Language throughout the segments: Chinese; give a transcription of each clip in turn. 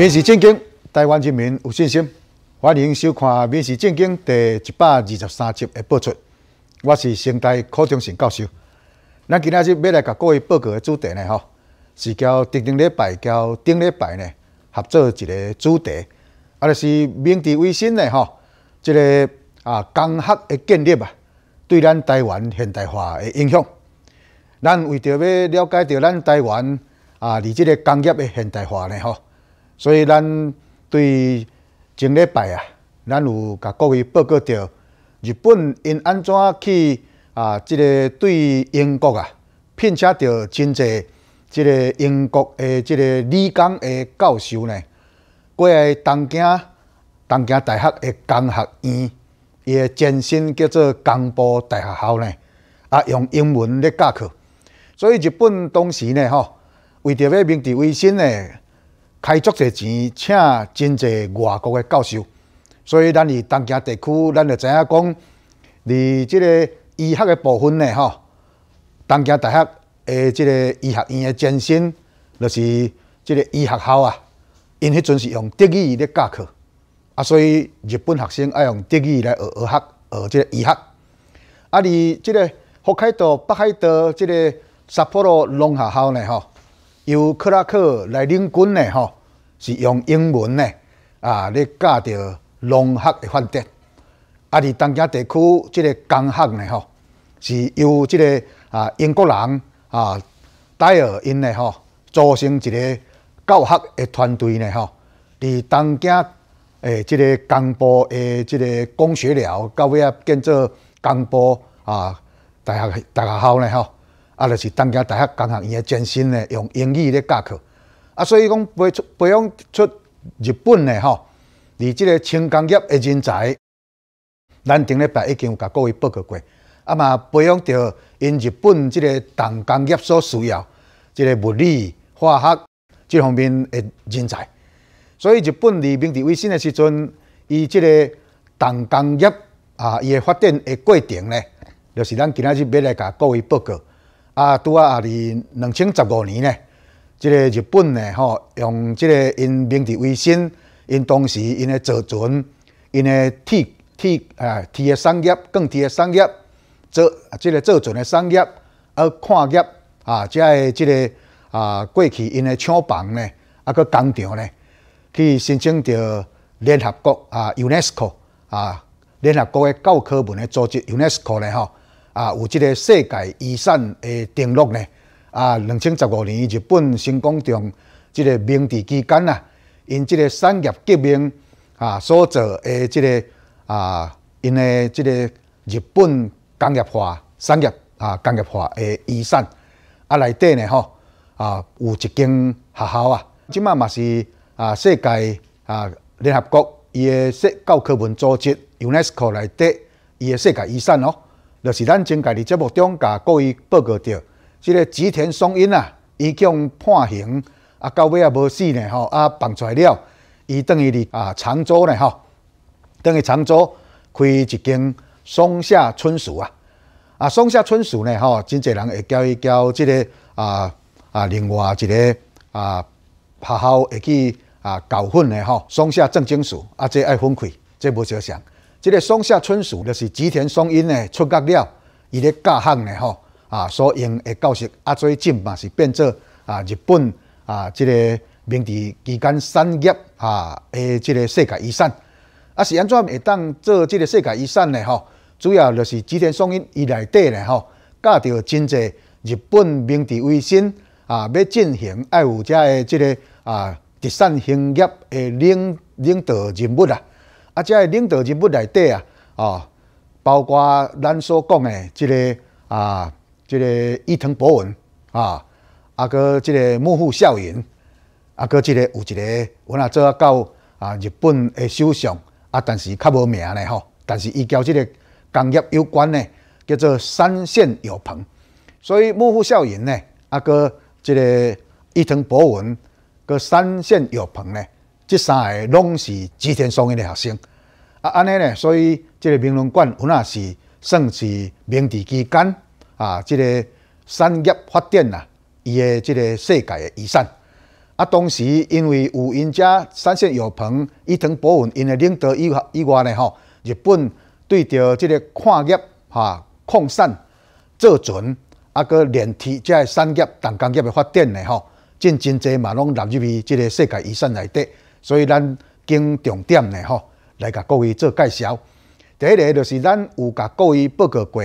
《民视正经》，台湾人民有信心。欢迎收看《民视正经》第一百二十三集的播出。我是邢台考中信教授。咱今仔日要来甲各位报告的主题呢？吼，是交顶礼拜、交顶礼拜呢合作一个主题，也就是明治维新呢？吼，即个啊工学的建立啊，对咱台湾现代化的影响。咱为着要了解到咱台湾啊，离这个工业的现代化呢？吼。所以，咱对前礼拜啊，咱有甲各位报告到，日本因安怎去啊？即个对英国啊，聘请着真侪即个英国诶，即个理工诶教授呢，过来东京、东京大学诶工学院，伊的前身叫做工部大学校呢，啊，用英文咧教课。所以，日本当时呢，吼，为着要明治维新呢。开足侪钱，请真侪外国的教授，所以咱伫东京地区，咱就知影讲，伫即个医学的部分呢，吼，东京大学诶，即个医学院的前身，就是即个医学校啊。因迄阵是用德语咧教课，啊，所以日本学生爱用德语来学学学，学即个医学。啊，伫即个福开道北海道、即个札幌农学校呢，吼。由克拉克来领军呢，吼，是用英文呢，啊，咧教着农学的发展。啊，伫东京地区，这个工学呢，吼，是由这个啊英国人啊戴尔因呢，吼组成一个教学的团队呢，吼，伫东京诶，这个工部的即个工学寮，到尾啊，变造工部啊大学大学校呢，吼。啊，就是东京大学工学院的前身呢，用英语咧教课。啊，所以讲培出培养出日本的吼，哩即个轻工业的人才，咱顶礼拜已经有甲各位报告过。啊嘛，培养到因日本即个重工业所需要即个物理、化学即方面的人才。所以日本哩，明治维新的时阵，伊即个重工业啊，伊的发展的过程呢，就是咱今仔日要来甲各位报告。啊，拄啊！啊是两千十五年呢，即个日本呢，吼，用即个因明治维新，因当时因诶造船，因诶铁铁啊铁诶产业，钢铁诶产业做即个造船诶产业啊矿业啊，即个即个啊过去因诶厂房呢，啊个工厂呢，去申请到联合国啊 UNESCO 啊联合国诶教科文诶组织 UNESCO 呢，吼。啊，有这个世界遗产的登录呢。啊，两千十五年，日本新广场这个明治期间啊，因这个产业革命啊所做诶，这个啊，因诶，这个日本工业化、产业啊、工业化的遗产啊，内底呢吼啊，有一间学校啊，即卖嘛是啊，世界啊，联合国伊的世教科文组织 （UNESCO） 内底伊的世界遗产哦。就是咱前家己节目中，甲各位报告到，即个吉田松阴啊，已经判刑，啊，到尾啊无死呢，吼，啊，放出来了，伊等于啊长州呢，吼，等于长州开一间松下春塾啊，啊，松下春塾呢，吼，真侪人会交伊交即个啊啊，另外一个啊学校会去啊教训呢，吼，松下正经塾，啊，这爱分开，这无相像。即个松下村树就是吉田松阴呢出阁了，伊咧教学呢吼，啊，所用的教室啊，最近嘛是变作啊日本啊即个明治期间产业啊诶即个世界遗产，啊是安怎会当做即个世界遗产呢吼？主要就是吉田松阴伊内底呢吼，教着真侪日本明治维新啊要进行爱国遮的即个啊特产行业的领领导人物啊。啊！即个领导人物内底啊，包括咱所讲诶，即个啊，即个伊藤博文啊，啊，搁即个幕府效员，啊，搁即个有一个，我也做啊到啊日本诶首相，啊，但是较无名咧吼，但是伊交即个工业有关咧，叫做三线有朋。所以幕府效员咧，啊，搁即个伊藤博文搁三线有朋咧。即三个拢是吉田松阴的学生啊，安尼呢，所以即个名人馆有也是算是明治期间啊，即个产业发展呐，伊的即个世界遗产啊。当时因为有因遮三线友朋伊藤博文因的领导以以外呢吼，日本对着即个矿业、哈、矿山、做船，啊，个体即个产业重工业的发展呢吼，真真侪嘛，拢纳入去即个世界遗产内底。所以，咱经重点呢，吼，来甲各位做介绍。第一个就是，咱有甲各位报告过，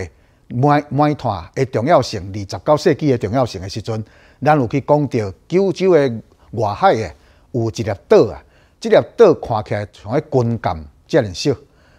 煤买炭的重要性，二十九世纪的重要性的时阵，咱有去讲到九州的外海的有一粒岛啊。这粒岛看起来像喺军舰这样小，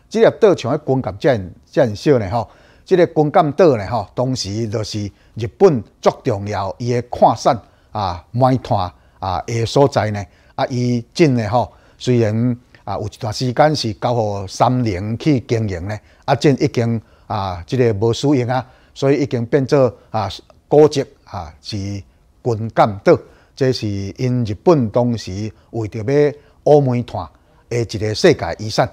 这粒岛像喺军舰这样这样小呢，吼。这个军舰岛呢，吼，当时就是日本决重了伊的扩散啊，煤炭啊的所在呢。啊，伊进诶吼，虽然啊有一段时间是交互三菱去经营咧，啊，进已经啊即个无输赢啊，所以已经变做啊高级啊，是军舰岛，这是因日本当时为着要澳门团诶一个世界遗产。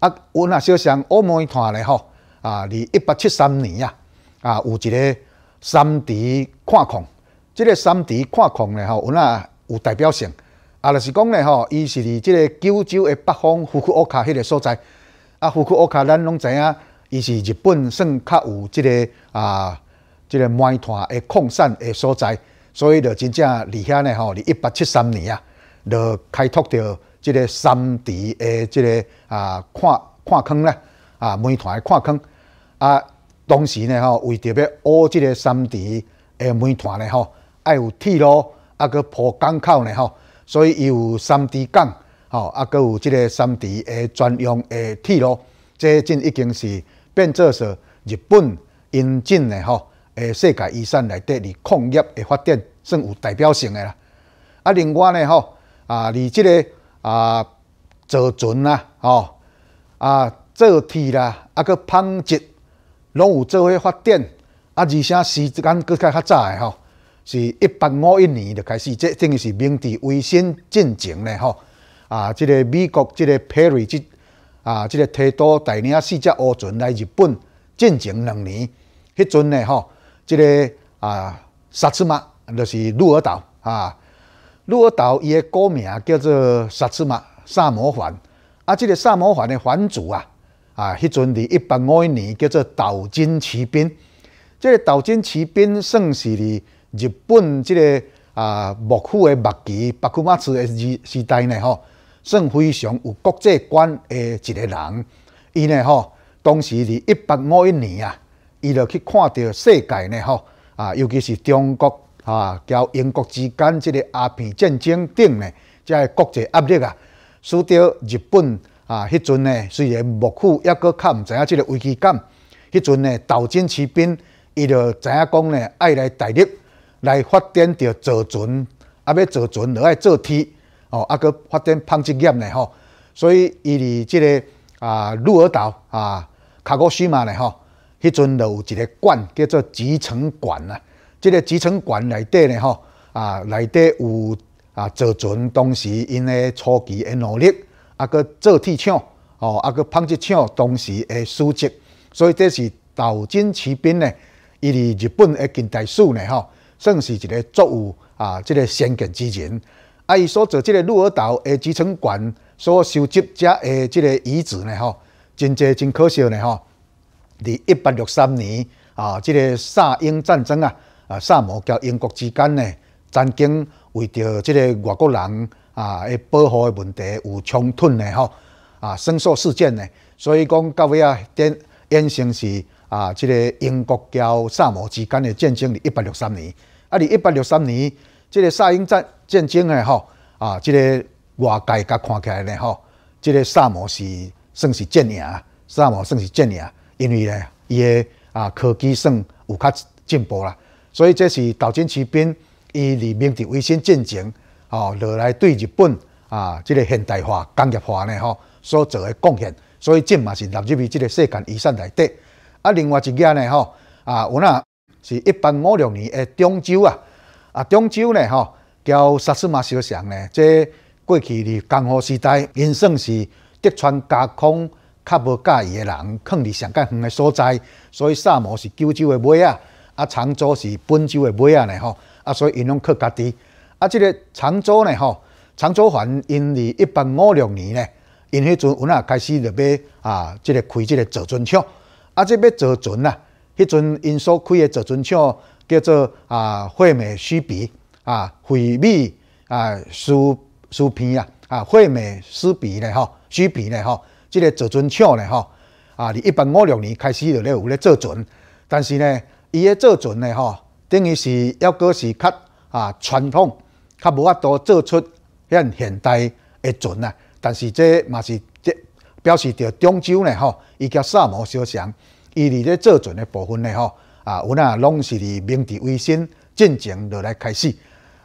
啊，阮啊小想澳门团咧吼啊，离一八七三年啊，啊有一个三 D 看矿，即个三 D 看矿咧吼，阮啊有代表性。啊，就是讲呢，吼，伊是伫即个九州的北方福库沃卡迄个所在。啊，福库沃卡咱拢知影，伊是日本算较有即个啊，即个煤炭的矿产的所在。所以就真正伫遐呢，吼，伫一八七三年啊，就开拓着即个三地的即个啊矿矿坑咧，啊，煤炭的矿坑。啊，当时呢，吼，为着要挖即个三地的煤炭咧吼，爱有铁路，啊，佮铺港口咧吼。所以伊有三 D 港，吼，啊，佮有即个三 D 诶专用诶铁路，即阵已经是变作说日本引进诶吼，诶，世界遗产内底伫矿业诶发，展算有代表性诶啦。啊，另外呢，吼，啊，伫即个啊造船啦，吼，啊造铁啦，啊佮纺织，拢有做迄发展，啊，而且时间佫较较早诶吼。是一八五一年就开始，即等于，是明治维新进程呢，吼啊！即个美国即个佩里，即啊，即个提督带领四只乌船来日本进程两年，迄阵呢，吼，即个啊，萨马就是鹿儿岛啊，鹿儿岛伊个古名叫做萨马萨摩藩，啊，即个萨摩藩的藩主啊，啊，迄阵伫一八五一年叫做岛津骑兵，即岛津骑兵算是伫。日本这个啊幕府的末期，白库马次的时时代呢，吼，算非常有国际观的一个人。伊呢，吼，当时伫一八五一年啊，伊就去看到世界呢，吼啊，尤其是中国啊，交英国之间这个鸦片战争顶呢，即个国际压力啊，使得日本啊，迄阵呢，虽然幕府抑个较毋知影即个危机感，迄阵呢，岛津骑兵，伊就知影讲呢，爱来大陆来发展着造船，啊，要造船，落来做铁，哦，啊，阁发展纺织业呢，吼。所以伊伫即个啊，鹿儿岛啊，卡国西马呢，吼，迄阵就有一个馆叫做集成馆啊。即个集成馆内底呢，吼，啊，内底有啊造船，当时因个初期个努力，啊，阁做铁厂，哦，啊，阁纺织厂，当时个书籍，所以这是岛津骑兵呢，伊伫日本个近代史呢，吼。算是一个作有啊，这个先见之人。啊，伊所做即个鹿儿岛诶，集成馆所收集者诶，即个遗址呢，吼，真侪真可惜呢，吼。伫一八六三年啊，这个萨英战争啊，啊，萨摩交英国之间呢，曾经为着即个外国人啊诶，保护诶问题有冲突呢，吼，啊，深索事件呢，所以讲到尾啊，点衍生是。啊！即个英国交萨摩之间的战争，哩一八六三年。啊，哩一八六三年，即个萨英战战争诶吼，啊，即个外界甲看起来呢吼，即个萨摩是算是战赢啊，萨摩算是战赢，因为呢，伊的啊科技算有较进步啦。所以这是道清骑兵伊里面的威信战争，吼，落来对日本啊即个现代化工业化呢吼所做的贡献。所以这嘛是纳入于这个世界遗产内底。啊，另外一只呢，吼啊，我那是一八五六年诶，中州啊，啊，中州呢，吼，交萨斯马相呢，即过去伫江湖时代，因算是德川家康较无介意诶人，藏伫上较远诶所在，所以萨摩是九州诶尾啊，啊，长州是本州诶尾啊，呢，吼啊，所以因拢靠家己。啊，即个长州呢，吼，长州藩因伫一八五六年呢，因迄阵我那开始入去啊，即个开即个造船厂。啊，即要造船啊！迄阵因所开诶造船厂叫做啊惠美须皮啊惠美啊须须皮啊啊惠美须皮咧吼须皮咧吼，即个造船厂咧吼啊，二一八五六年开始就咧有咧造船，但是呢，伊咧造船咧吼，等于是要搁是较啊传统，较无法度做出现现代诶船啊，但是即嘛是。表示着中州呢，吼，伊甲萨摩相像，伊伫咧做船诶部分呢，吼，啊，有呐，拢是伫明治维新进程落来开始。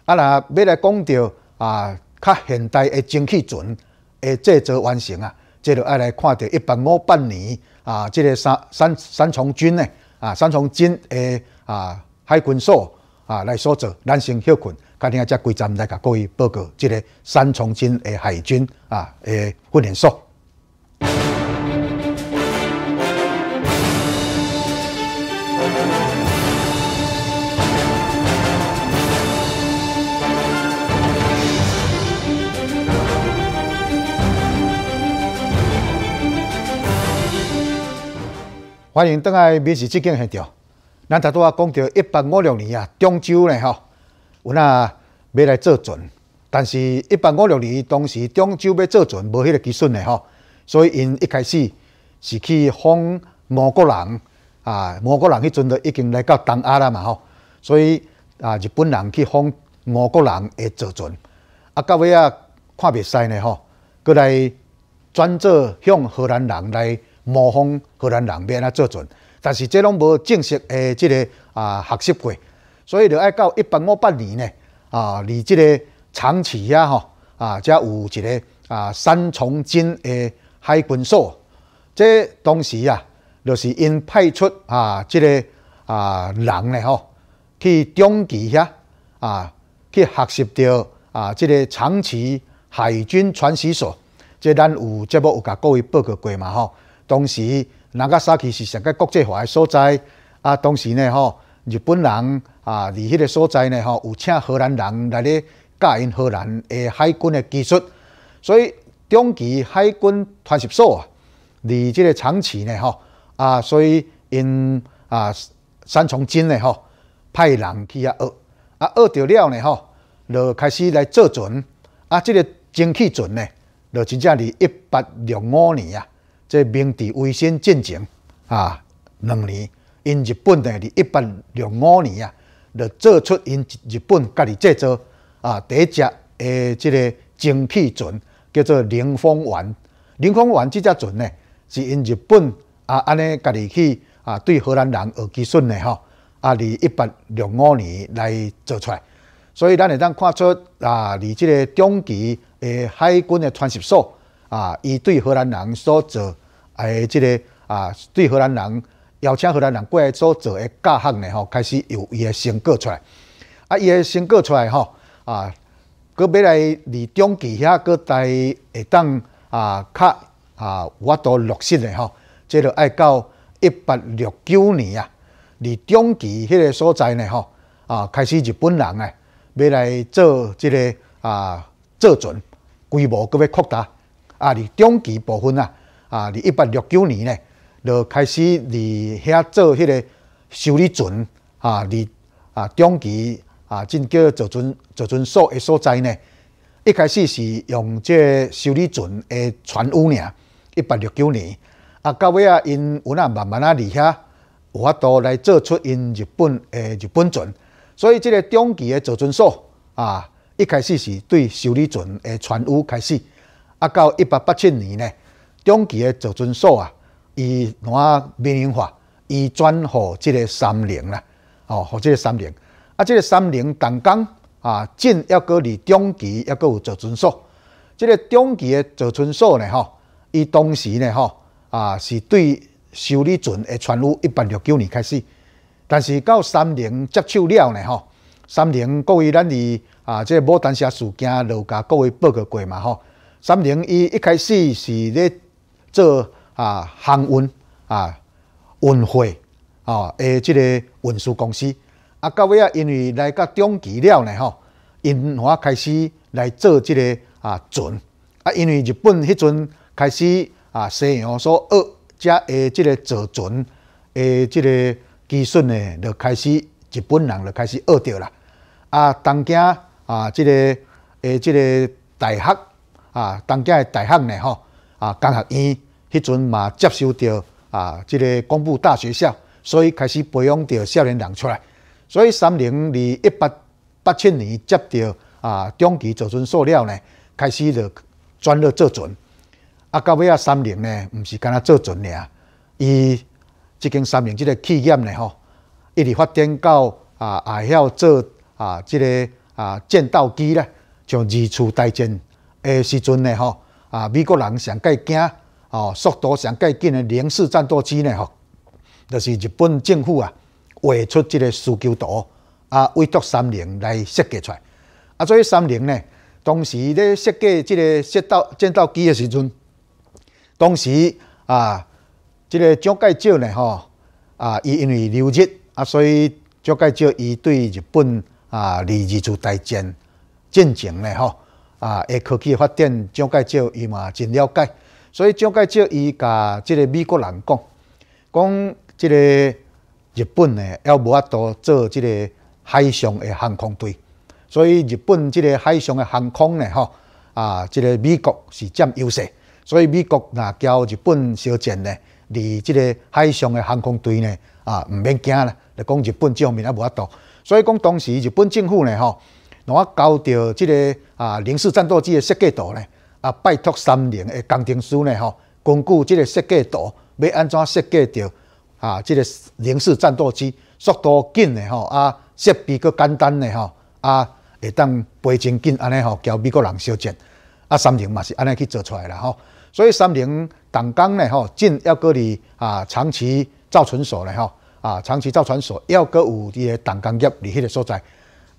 啊，若要来讲到啊，较现代诶蒸汽船诶制造完成啊，即着爱来看到一八五八年啊，即个三三三重军呢，啊，三重军诶啊海军所啊来所做，咱先休困，甲天啊才规站来甲各位报告，即个三重军诶海军啊诶训练所。欢迎倒来《美食之境现场。咱头拄仔讲到一八五六年啊，中州呢吼，有呾要来做船，但是一八五六年当时中州要做船，无迄个技术呢吼。所以因一开始是去访俄国人啊，俄国人迄阵就已经来到东亚了嘛吼。所以啊，日本人去访俄国人诶坐船，啊到尾啊看未使呢吼，过来转做向荷兰人来模仿荷兰人变啊坐船，但是这拢无正式诶，即个啊学习过。所以要到一八五八年呢啊，离即个长崎呀吼啊，才有一个啊三重金诶。海军所，这当时啊，就是因派出啊，这个啊人呢吼，去中期遐啊，去学习到啊，这个长期海军传习所，这咱有这不有甲各位报告过嘛吼？当时那个沙崎是上个国际化的所在啊？当时呢吼，日本人啊，离迄个所在呢吼，有请荷兰人来咧教因荷兰诶海军的技术，所以。中旗海军团习所啊，离这个长崎呢，吼啊，所以因啊三重金呢，吼派人去遐学啊，学着了呢，吼，就开始来做船啊。这个蒸汽船呢，就真正伫一八六五年啊，即明治维新战争啊，两年因日本呢，伫一八六五年啊，就做出因日本家己制造啊第一只诶这个蒸汽船。叫做“凌风丸”。凌风丸这只船呢，是因日本啊，安尼家己去啊，对荷兰人学技术的吼，啊，二一八六五年来做出来，所以咱也当看出啊，二即个中期诶海军的传习数啊，伊对荷兰人所做诶这个啊，对荷兰人邀请荷兰人过来所做诶教行呢，吼，开始有伊诶成告出来，啊，伊诶成告出来吼，啊。佮未来离中期遐佮在会当啊，较啊，我都或少的吼，即个要到一八六九年啊，离中期迄个所在呢吼啊，开始日本人啊，要来做即个啊，做船规模佮要扩大啊，离中期部分啊啊，离一八六九年呢，就开始离遐做迄个修理船啊，离啊中期。啊，真叫造船造船所的所在呢。一开始是用这修理船的船坞尔，一八六九年啊，到尾啊，因有啊慢慢啊离遐，有法度来做出因日本的日本船。所以这个中期的造船所啊，一开始是对修理船的船坞开始。啊，到一八八七年呢，中期的造船所啊，伊拿民营化，伊转互这个三菱啦，哦，互这个三菱。啊，这个三菱重工啊，进，还佫伫中期，还佫有做船所。这个中期的做船所呢，吼，伊当时呢，吼，啊，是对修理船的船坞，一八六九年开始。但是到三菱接手了呢，吼，三菱各位咱伫啊，这个牡丹社事件落加各位报告过嘛，吼，三菱伊一开始是咧做啊航运啊运货啊的这个运输公司。啊，到尾啊，因为来到中期了呢，吼，因我开始来做這个啊船啊，因为日本迄阵开始啊西洋所学，即个造船诶，即个技术呢，就开始日本人就开始学着啦。啊，东京啊，即个诶，即个大学啊，东京的大学呢，吼啊工学院迄阵嘛接受着啊，即个工部大学校，所以开始培养着少年人出来。所以三菱二一八八七年接到啊，中期造船塑料呢，开始就转了做船。啊，到尾啊，三菱呢，毋是干那做准尔，伊即间三菱即个企业呢，吼，一直发展到啊，也晓做啊，即个啊，建造机咧，像二次大战诶时阵呢，吼，啊，美国人上介惊，哦，速度上介紧诶，零式战斗机呢，吼，就是日本政府啊。画出即个需求图，啊，委托三菱来设计出。来。啊，所以三菱呢，当时咧设计即个设道战斗机诶时阵，当时啊，即个蒋介石呢，吼，啊，伊因为留日啊，所以蒋介石伊对日本啊，二次大战进程呢，吼，啊，诶，科技发展，蒋介石伊嘛真了解，所以蒋介石伊甲即个美国人讲，讲即个。日本呢，要无法度做这个海上诶航空队，所以日本这个海上诶航空呢，吼啊，这个美国是占优势，所以美国若交日本交战呢，离这个海上诶航空队呢，啊，毋免惊啦，来讲日本这方面还无法度。所以讲当时日本政府呢，吼，我交到这个啊，零式战斗机诶设计图呢，啊，拜托三菱诶工程师呢，吼，根据这个设计图要安怎设计着？啊，这个零式战斗机速度紧的吼，啊，设备佫简单的吼，啊，会当飞真紧安尼吼，交美国人相战啊，三菱嘛是安尼去做出来啦吼。所以三菱重钢呢吼，进要佮伫啊，长期造船所嘞吼，啊，长期造船所要佮有伊个重工业伫迄个所在。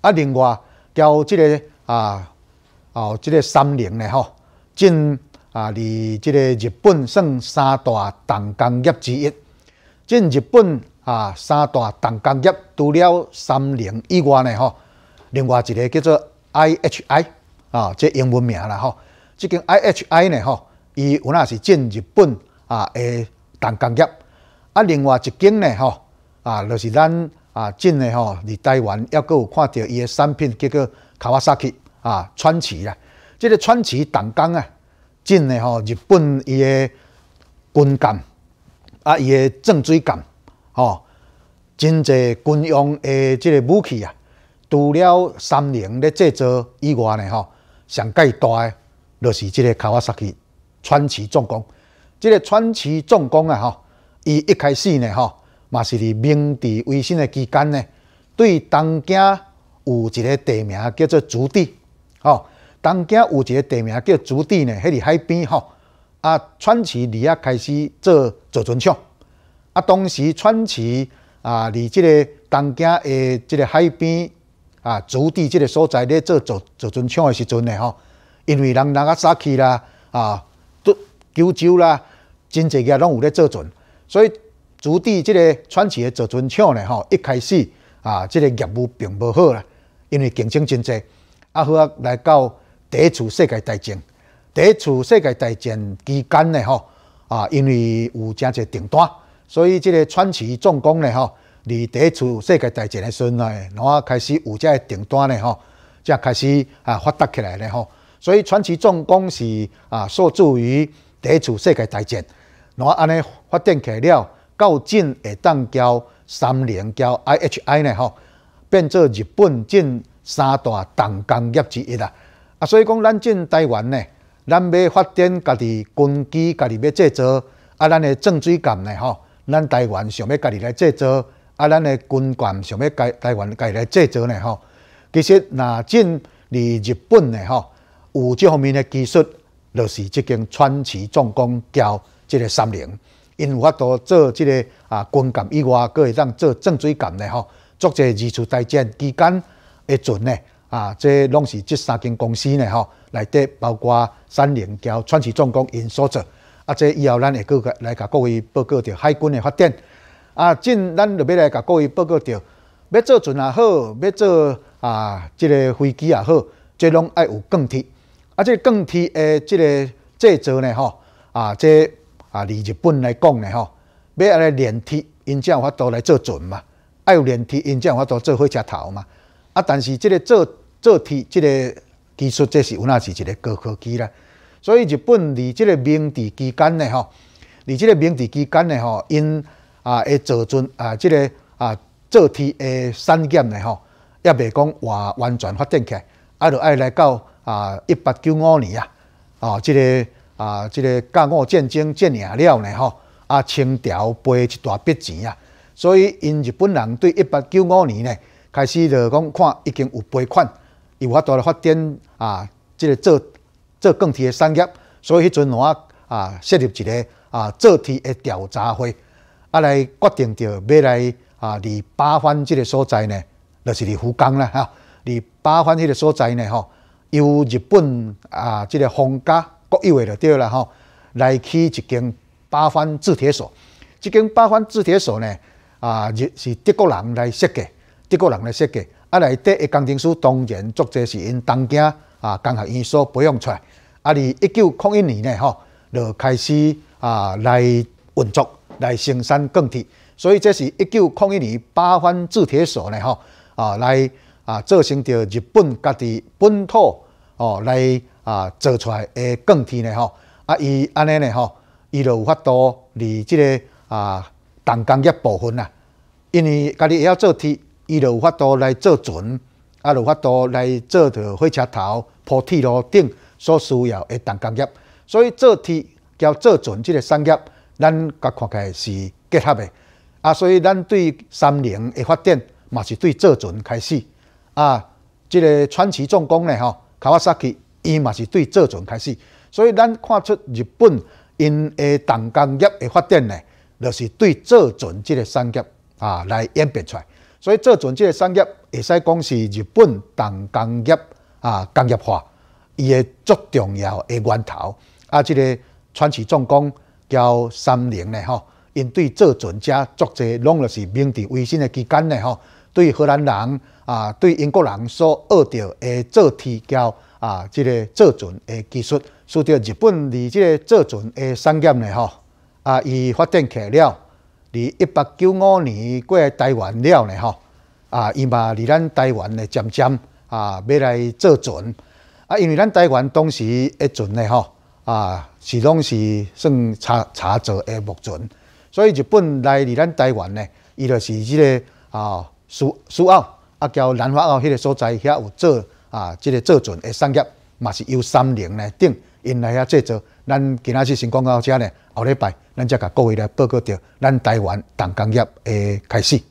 啊，另外交即个啊，哦，即个三菱呢吼，进啊，离即个日本算三大重工业之一。进日本啊三大重工业除了三菱以外呢吼，另外一个叫做 IHI 啊，这英文名啦吼，这间 IHI 呢吼，伊有来是进日本啊诶重工业，啊另外一间呢吼啊，就是咱啊进的吼，伫台湾也够有看到伊的产品，叫做卡瓦萨奇啊川崎啦，这个川崎重工啊进的吼日本伊的军舰。啊，伊个正水舰，吼，真侪军用的即个武器啊，除了三菱咧制造以外呢，吼，上介大个就是即个卡瓦萨奇、川崎重工。即个川崎重工啊，吼，伊一开始呢，吼，嘛是伫明治维新的期间呢，对东京有一个地名叫做竹地，吼，东京有一个地名叫竹地呢，迄哩海边，吼。啊，川崎你也开始做做船厂。啊，当时川崎啊，离即个东京的即个海边啊，足地即个所在咧做做做船厂的时阵呢，吼，因为人人啊三崎啦，啊，都九州啦，真侪个拢有咧做船，所以足地即个川崎的做船厂呢，吼，一开始啊，即个业务并无好啦，因为竞争真侪。啊，好啊，来到第一次世界大战。第一次世界大战期间呢，吼啊，因为有真侪订单，所以这个川崎重工呢，吼，伫第一次世界大战的时阵呢，后开始有遮订单呢，吼，才开始啊，发达起来呢，吼。所以川崎重工是啊，受助于第一次世界大战，后安尼发展起来了，到近会当交三菱、交 IHI 呢，吼，变做日本进三大重工业之一啦。啊，所以讲咱进台湾呢。咱要发展家己军机，家己要制造啊！咱的正水舰呢？吼，咱台湾想要家己来制造啊！咱的军舰想要家台湾家己来制造呢？吼，其实拿进嚟日本呢？吼，有这方面的技术，就是即间川崎重工交即个三菱，因有法度做这个啊军舰以外，佫会当做正水舰呢？吼，做者二次大战期间的船呢？啊，这拢是这三间公司呢，吼，内底包括三菱、交川崎重工因所做。啊，这以后咱会个来甲各位报告到海军的发展。啊，今咱就要来甲各位报告到，要做船也好，要做啊这个飞机也好，这拢爱有钢铁。啊，这钢铁诶，即个制造呢，吼，啊，这啊，离日本来讲呢，吼，要来炼铁，因才有法度来做船嘛？爱有炼铁，因才有法度做火车头嘛？啊，但是即个做做铁即个技术，这是有呐是一个高科技啦。所以日本伫即个明治期间呢，吼，伫即个明治期间呢，吼，因啊会造准啊即个啊做铁的三检呢，吼，也袂讲话完全发展起，啊，就爱来到啊一八九五年啊，哦，即个啊即个甲午战争战赢了呢，吼，啊清朝赔一大笔钱啊，所以因日本人对一八九五年呢，开始就讲看已经有赔款。有较大的发展啊，这个做做钢铁的产业，所以迄阵我啊设立一个啊做铁的调查会，啊来决定要来啊离八番即个所在呢，就是离福冈啦哈，离八番迄个所在呢吼，由日本啊这个皇家国有会就对了吼来起一间八番制铁所，一间八番制铁所呢啊是德国人来设计，德国人来设计。啊，内地的工程师当然作者是因东京啊工学院所培养出来。啊，二一九零一年呢，吼，就开始啊来运作，来生产钢铁。所以，这是一九零一年八番制铁所呢，吼啊来啊做成着日本家己本土哦来啊做出来的钢铁呢，吼啊伊安尼呢，吼伊就有法度离即个啊重工业部分啦，因为家己也要做铁。伊就有法度来做船，啊，有法度来做着火车头、铺铁路等所需要的重工业。所以做铁交做船即个产业，咱甲看起是结合的。啊，所以咱对三菱的发展嘛，是对做船开始。啊，即个川崎重工呢，吼，卡瓦萨奇伊嘛是对做船开始。所以咱看出日本因个重工业的发展呢，就是对做船即个产业啊来演变出来。所以，做船这个产业会使讲是日本重工业啊，工业化伊个足重要个源头啊。这个川崎重工交三菱呢，吼，因对做船只足侪，拢了是明治维新个期间呢，吼，对荷兰人啊，对英国人所学着个做铁交啊，这个做船个技术，使得日本哩这个做船个产业呢，吼，啊，伊发展起来了。离一八九五年过来台湾了呢，吼啊，伊嘛离咱台湾咧渐渐啊，要来做船啊，因为咱台湾当时的船呢，吼啊是拢是算查查造的木船，所以日本来离咱台湾呢，伊就是这个啊苏苏澳啊交南澳啊迄个所在遐有做啊这个做船的产业，嘛是由三菱来顶。因来遐制作，咱今仔日先讲到遮呢。后礼拜，咱再甲各位来报告着咱台湾重工业诶开始。